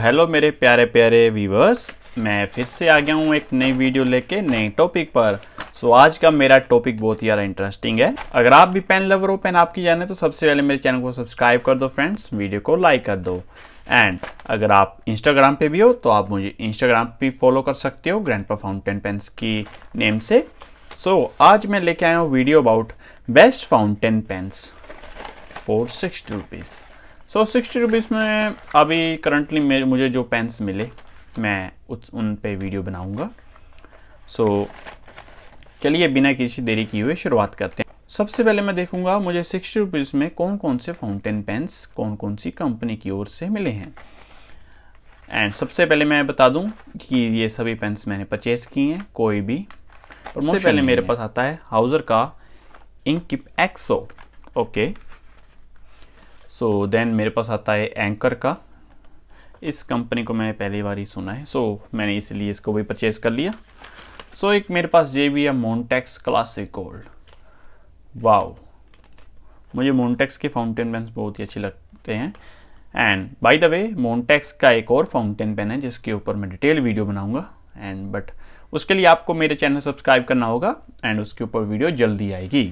Hello मेरे प्यारे प्यारे व्यूवर्स मैं फिर से आ गया हूँ एक नई वीडियो लेके नए टॉपिक पर सो so, आज का मेरा टॉपिक बहुत ही ज़्यादा इंटरेस्टिंग है अगर आप भी पेन लवर हो पेन आपकी जाने तो सबसे पहले मेरे चैनल को सब्सक्राइब कर दो फ्रेंड्स वीडियो को लाइक कर दो एंड अगर आप इंस्टाग्राम पे भी हो तो आप मुझे इंस्टाग्राम पर फॉलो कर सकते हो ग्रैंड पर फाउंटेन पेन्स की नेम से सो so, आज मैं लेके आया हूँ video about best fountain pens for sixty rupees so sixty rupees में अभी करंटली मेरे मुझे जो पेन्स मिले मैं उस उन पे वीडियो बनाऊंगा सो so, चलिए बिना किसी देरी किए हुए शुरुआत करते हैं सबसे पहले मैं देखूंगा मुझे सिक्सटी रुपीज़ में कौन कौन से फाउंटेन पेन्स कौन कौन सी कंपनी की ओर से मिले हैं एंड सबसे पहले मैं बता दूं कि ये सभी पेन्स मैंने परचेज़ किए हैं कोई भी और मुझसे पहले मेरे पास आता है हाउज़र का इंकिप XO okay okay. So so, then मेरे पास आता है एंकर का इस कंपनी को मैंने पहली बार ही सुना है सो so, मैंने इसलिए इसको भी परचेज़ कर लिया सो so, एक मेरे पास ये भी है मोन्टेक्स क्लासिक गोल्ड वाओ मुझे मोन्टेक्स के फाउंटेन पेन बहुत ही अच्छे लगते हैं and by the way Montex का एक और फाउंटेन पेन है जिसके ऊपर मैं डिटेल वीडियो बनाऊंगा एंड बट उसके लिए आपको मेरे चैनल सब्सक्राइब करना होगा एंड उसके ऊपर वीडियो जल्दी आएगी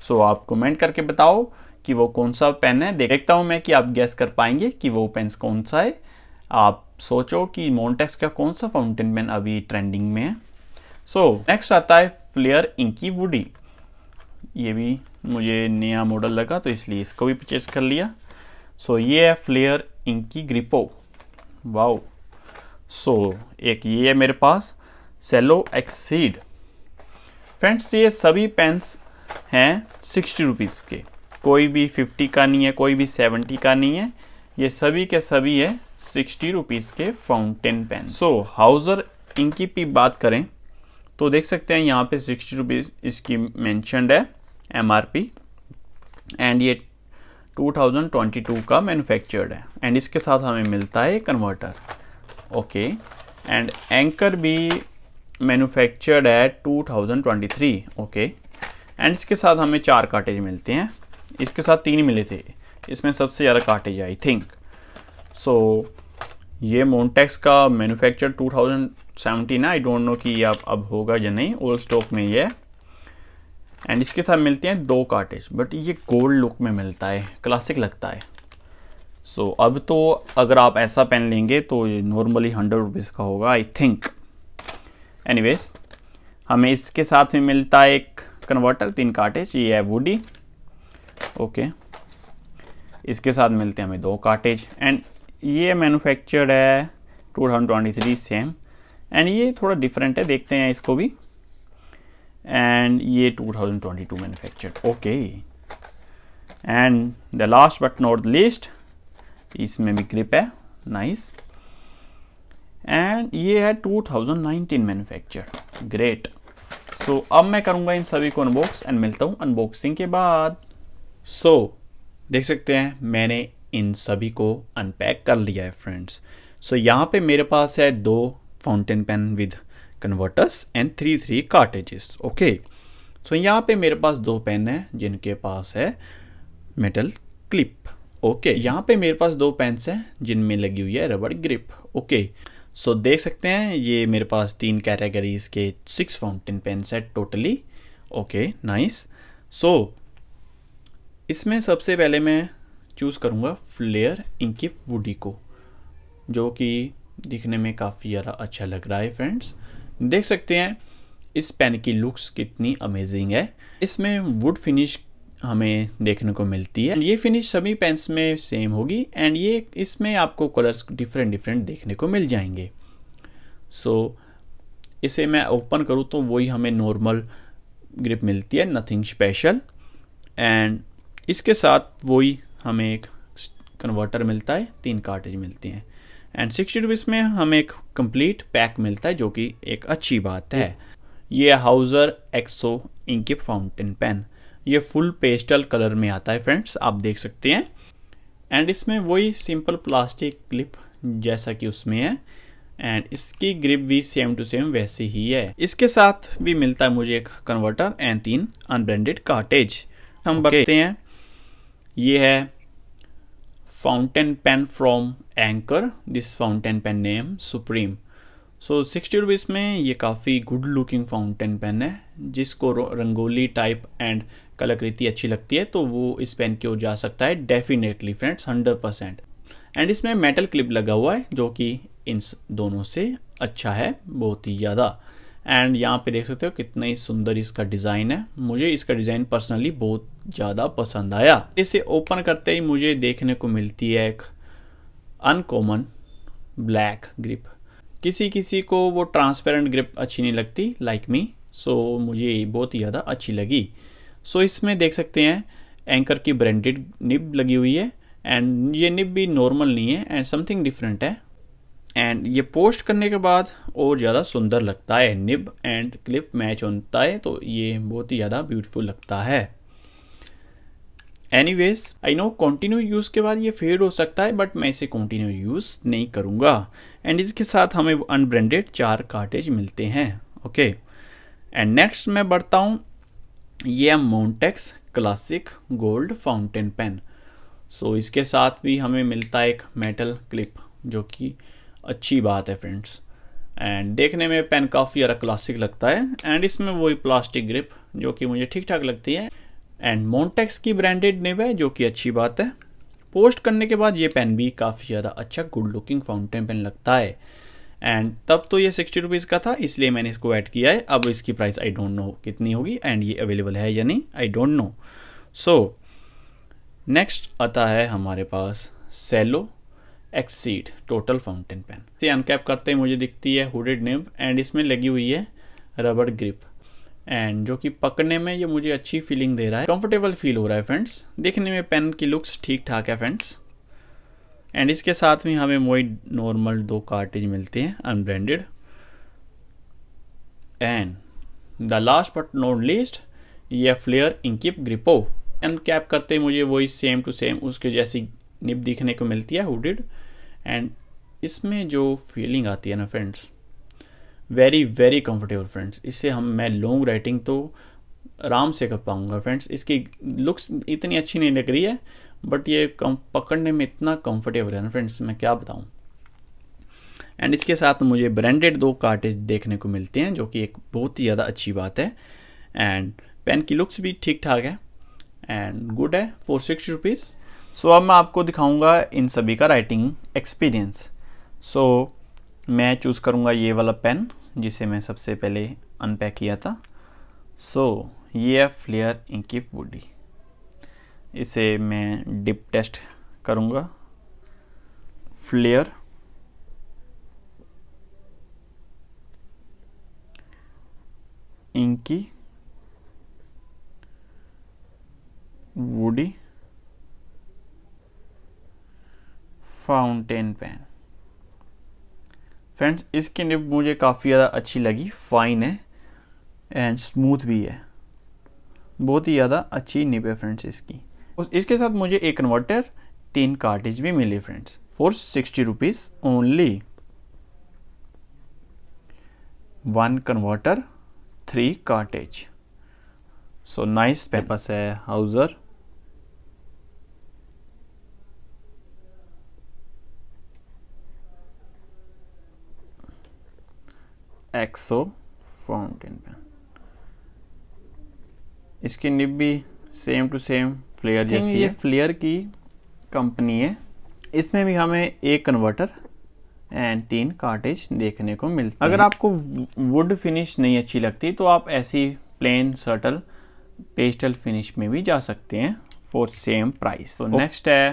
सो so, आप कमेंट करके बताओ कि वो कौन सा पेन है देखता हूँ मैं कि आप गैस कर पाएंगे कि वो पेन कौन सा है आप सोचो कि मोन्टेक्स का कौन सा फाउंटेन पेन अभी ट्रेंडिंग में है सो so, नेक्स्ट आता है फ्लेयर इंकी वुडी ये भी मुझे नया मॉडल लगा तो इसलिए इसको भी परचेज कर लिया सो so, ये है Flair inky Grippo wow so so, एक ये है मेरे पास सेलो एक्सीड फ्रेंड्स ये सभी पेन्स हैं सिक्सटी रुपीज़ के कोई भी फिफ्टी का नहीं है कोई भी सेवेंटी का नहीं है ये सभी के सभी है सिक्सटी रुपीज़ के फाउंटेन पेन सो हाउजर इनकी भी बात करें तो देख सकते हैं यहाँ पे सिक्सटी रुपीज़ इसकी मैंशनड है एम आर पी एंड ये 2022 का मैनुफेक्चर्ड है एंड इसके साथ हमें मिलता है कन्वर्टर ओके एंड एंकर भी मैनुफैक्चर्ड है 2023 ओके okay. एंड इसके साथ हमें चार काटेज मिलते हैं इसके साथ तीन मिले थे इसमें सबसे ज़्यादा काटेज आई थिंक सो ये मोन्टेक्स का मैन्युफैक्चर 2017 आई डोंट नो कि ये अब अब होगा या नहीं ओल्ड स्टॉक में ये एंड इसके साथ मिलते हैं दो कार्टेज बट ये गोल्ड लुक में मिलता है क्लासिक लगता है सो so, अब तो अगर आप ऐसा पेन लेंगे तो ये नॉर्मली हंड्रेड रुपीज़ का होगा आई थिंक एनीवेज हमें इसके साथ में मिलता है एक कन्वर्टर तीन कार्टेज ये है वुडी ओके इसके साथ मिलते हैं हमें दो काटेज एंड ये मैनुफैक्चर्ड है 2023 सेम एंड ये थोड़ा डिफरेंट है देखते हैं इसको भी एंड ये 2022 manufactured okay and the last but not least इसमें भी क्रिप है नाइस एंड ये है 2019 मैन्युफैक्चर्ड ग्रेट सो अब मैं करूँगा इन सभी को अनबॉक्स एंड मिलता हूँ अनबॉक्सिंग के बाद सो so, देख सकते हैं मैंने इन सभी को अनपैक कर लिया है फ्रेंड्स सो so, यहाँ पे मेरे पास है दो fountain pen with converters and three three cartridges okay so यहाँ पे मेरे पास दो पेन हैं जिनके पास है मेटल क्लिप ओके यहाँ पे मेरे पास दो पेन्स हैं जिनमें लगी हुई है रबड़ ग्रिप ओके सो देख सकते हैं ये मेरे पास तीन कैटेगरीज के सिक्स फाउंटेन पेन्स है टोटली ओके नाइस सो इसमें सबसे पहले मैं चूज़ करूँगा फ्लेयर इनकी वुडी को जो कि दिखने में काफ़ी ज़्यादा अच्छा लग रहा है फ्रेंड्स देख सकते हैं इस पेन की लुक्स कितनी अमेजिंग है इसमें वुड फिनिश हमें देखने को मिलती है ये फिनिश सभी पेंस में सेम होगी एंड ये इसमें आपको कलर्स डिफरेंट डिफरेंट देखने को मिल जाएंगे सो so, इसे मैं ओपन करूँ तो वही हमें नॉर्मल ग्रिप मिलती है नथिंग स्पेशल एंड इसके साथ वही हमें एक कन्वर्टर मिलता है तीन कार्टेज मिलती हैं एंड सिक्सटी रुपीज़ में हमें एक कंप्लीट पैक मिलता है जो कि एक अच्छी बात है ये Hauser XO ink fountain pen ये फुल पेस्टल कलर में आता है फ्रेंड्स आप देख सकते हैं एंड इसमें वही सिंपल प्लास्टिक क्लिप जैसा कि उसमें है एंड इसकी ग्रिप भी सेम टू सेम वैसे ही है इसके साथ भी मिलता है मुझे एक कन्वर्टर एंड तीन अनब्रेंडेड कार्टेज हम बढ़ते हैं ये है fountain pen from Anchor this fountain pen name Supreme so sixty rupees में ये काफ़ी गुड लुकिंग फाउंटेन पेन है जिसको रंगोली टाइप एंड कलाकृति अच्छी लगती है तो वो इस पेन की ओर जा सकता है definitely friends hundred percent and इसमें मेटल क्लिप लगा हुआ है जो कि इन दोनों से अच्छा है बहुत ही ज़्यादा एंड यहाँ पे देख सकते हो कितना ही सुंदर इसका डिज़ाइन है मुझे इसका डिज़ाइन पर्सनली बहुत ज़्यादा पसंद आया इसे ओपन करते ही मुझे देखने को मिलती है एक अनकॉमन ब्लैक ग्रिप किसी किसी को वो ट्रांसपेरेंट ग्रिप अच्छी नहीं लगती लाइक मी सो मुझे बहुत ही ज़्यादा अच्छी लगी सो so, इसमें देख सकते हैं एंकर की ब्रांडेड निब लगी हुई है एंड ये निब भी नॉर्मल नहीं है एंड समथिंग डिफरेंट है एंड ये पोस्ट करने के बाद और ज़्यादा सुंदर लगता है निब एंड क्लिप मैच होता है तो ये बहुत ही ज़्यादा ब्यूटीफुल लगता है anyways I know continue use के बाद ये फेड हो सकता है बट मैं इसे कॉन्टिन्यू यूज़ नहीं करूँगा एंड इसके साथ हमें अनब्रेंडेड चार कार्टेज मिलते हैं ओके एंड नेक्स्ट मैं बढ़ता हूँ ये है Montex classic gold fountain pen so इसके साथ भी हमें मिलता है एक मेटल क्लिप जो कि अच्छी बात है फ्रेंड्स एंड देखने में पेन काफ़ी ज़्यादा क्लासिक लगता है एंड इसमें वही प्लास्टिक ग्रिप जो कि मुझे ठीक ठाक लगती है एंड मोन्टेक्स की ब्रांडेड निब है जो कि अच्छी बात है पोस्ट करने के बाद ये पेन भी काफ़ी ज़्यादा अच्छा गुड लुकिंग फाउंटेन पेन लगता है एंड तब तो ये सिक्सटी रुपीज़ का था इसलिए मैंने इसको ऐड किया है अब इसकी प्राइस आई डोंट नो कितनी होगी एंड ये अवेलेबल है या नहीं I don't know so next आता है हमारे पास Cello exceed total fountain pen इसे अनकैप करते ही मुझे दिखती है हुडेड नेम एंड इसमें लगी हुई है रबड़ ग्रिप एंड जो कि पकड़ने में ये मुझे अच्छी फीलिंग दे रहा है कंफर्टेबल फील हो रहा है फ्रेंड्स देखने में पेन की लुक्स ठीक ठाक है फ्रेंड्स एंड इसके साथ में हमें वही नॉर्मल दो कार्टेज मिलते हैं unbranded and the last but not least ये Flair inky Grippo and cap करते मुझे वही सेम टू सेम उसके जैसी निप दिखने को मिलती है हुडेड एंड इसमें जो फीलिंग आती है ना friends very very comfortable friends इससे हम मैं लॉन्ग राइटिंग तो आराम से कर पाऊँगा फ्रेंड्स इसकी लुक्स इतनी अच्छी नहीं लग रही है बट ये कम पकड़ने में इतना कंफर्टेबल है ना फ्रेंड्स मैं क्या बताऊँ एंड इसके साथ मुझे ब्रांडेड दो कार्टेज देखने को मिलते हैं जो कि एक बहुत ही ज़्यादा अच्छी बात है एंड पेन की लुक्स भी ठीक ठाक है एंड गुड है for sixty rupees so so, अब मैं आपको दिखाऊंगा इन सभी का राइटिंग एक्सपीरियंस सो मैं चूज़ करूंगा ये वाला पेन जिसे मैं सबसे पहले अनपैक किया था सो so, ये है फ्लेयर इंकिप वुडी इसे मैं डिप टेस्ट करूंगा Flair inky woody fountain pen friends इसकी निब मुझे काफ़ी ज़्यादा अच्छी लगी फाइन है एंड स्मूथ भी है बहुत ही ज़्यादा अच्छी निब है फ्रेंड्स इसकी उस इसके साथ मुझे एक कन्वर्टर तीन कार्टेज भी मिली friends for sixty rupees only one converter three cartridge so nice पेपर्स है हाउज़र एक्सो फाउंटेन पेन इसकी निब भी सेम टू सेम फ्लेयर जैसी ये फ्लेयर की कंपनी है इसमें भी हमें एक कन्वर्टर एंड तीन कार्टेज देखने को मिलते अगर आपको वुड फिनिश नहीं अच्छी लगती तो आप ऐसी प्लेन सटल पेस्टल फिनिश में भी जा सकते हैं फॉर सेम प्राइस तो नेक्स्ट है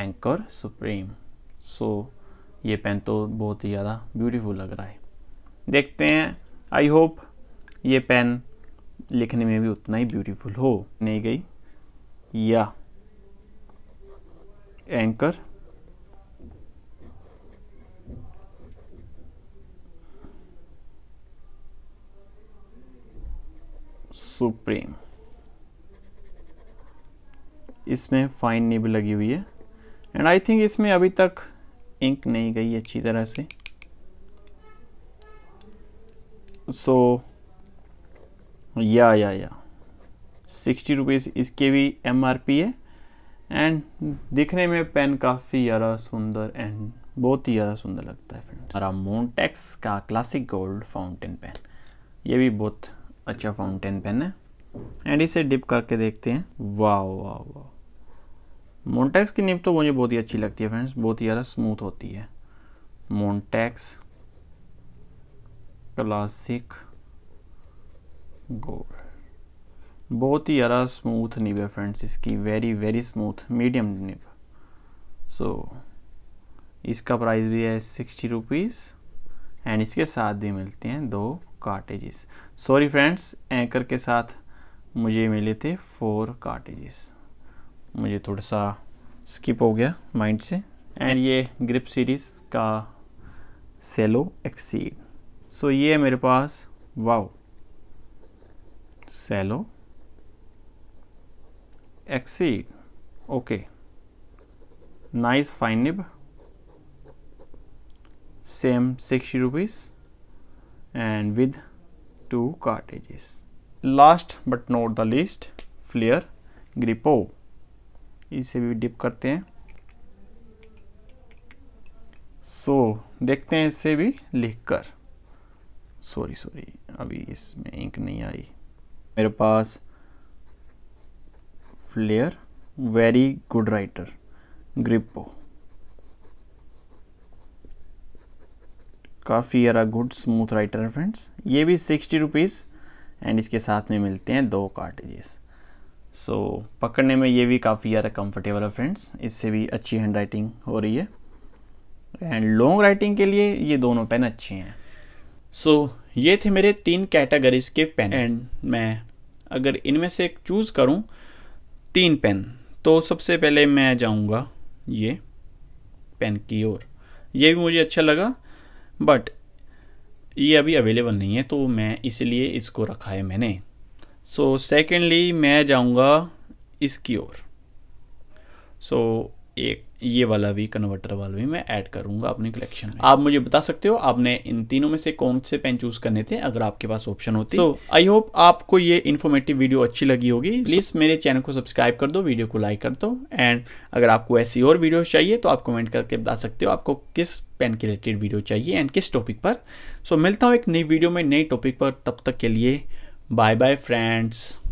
एंकर सुप्रीम सो ये पेन तो बहुत ही ज़्यादा ब्यूटीफुल लग रहा है देखते हैं आई होप ये पेन लिखने में भी उतना ही ब्यूटीफुल हो नहीं गई या एंकर सुप्रीम इसमें फाइन निब लगी हुई है एंड आई थिंक इसमें अभी तक इंक नहीं गई अच्छी तरह से सो या या या सिक्सटी रुपीज़ इसके भी एम आर पी है एंड दिखने में पेन काफ़ी ज़्यादा सुंदर एंड बहुत ही ज़्यादा सुंदर लगता है फ्रेंड्स हमारा मोन्टेक्स का क्लासिक गोल्ड फाउंटेन पेन ये भी बहुत अच्छा फाउंटेन पेन है एंड इसे डिप करके देखते हैं वाह वाह वाह मोन्टेक्स की निप तो मुझे बहुत ही अच्छी लगती है फ्रेंड्स बहुत ही ज़्यादा स्मूथ होती है मोन्टेक्स क्लासिक गोल्ड बहुत ही ज़्यादा स्मूथ निब है फ्रेंड्स इसकी very very smooth medium nib so so, इसका प्राइस भी है सिक्सटी रुपीज़ एंड इसके साथ भी मिलते हैं दो कार्टेजेस सॉरी फ्रेंड्स एंकर के साथ मुझे मिले थे फोर कार्टेजेस मुझे थोड़ा सा स्किप हो गया माइंड से एंड ये ग्रिप सीरीज़ का सेलो एक्सीड सो ये है मेरे पास wow Cello exceed okay nice fine nib same sixty rupees and with two cartridges last but not the least Flair Grippo इसे भी डिप करते हैं सो so, देखते हैं इससे भी लिखकर सॉरी सॉरी अभी इसमें इंक नहीं आई मेरे पास Flair very good writer Grippo काफ़ी आर गुड स्मूथ राइटर है फ्रेंड्स ये भी सिक्सटी रुपीज़ एंड इसके साथ में मिलते हैं दो कार्टेजेस सो so, पकड़ने में ये भी काफ़ी ज़्यादा कंफर्टेबल है फ्रेंड्स इससे भी अच्छी हैंड राइटिंग हो रही है एंड लॉन्ग राइटिंग के लिए ये दोनों पेन अच्छे हैं सो so, ये थे मेरे तीन कैटेगरीज के पेन एंड मैं अगर इनमें से चूज़ करूँ तीन पेन तो सबसे पहले मैं जाऊँगा ये पेन की ओर ये भी मुझे अच्छा लगा बट ये अभी अवेलेबल नहीं है तो मैं इसलिए इसको रखा है मैंने सो so, सेकेंडली मैं जाऊँगा इसकी ओर सो so, एक ये वाला भी कन्वर्टर वाला भी मैं ऐड करूंगा अपनी कलेक्शन में आप मुझे बता सकते हो आपने इन तीनों में से कौन से पेन चूज करने थे अगर आपके पास ऑप्शन होती तो आई होप आपको ये इन्फॉर्मेटिव वीडियो अच्छी लगी होगी प्लीज मेरे चैनल को सब्सक्राइब कर दो वीडियो को लाइक कर दो एंड अगर आपको ऐसी और वीडियो चाहिए तो आप कमेंट करके बता सकते हो आपको किस पेन के रिलेटेड वीडियो चाहिए एंड किस टॉपिक पर सो so, मिलता हूँ एक नई वीडियो में नई टॉपिक पर तब तक के लिए बाय बाय फ्रेंड्स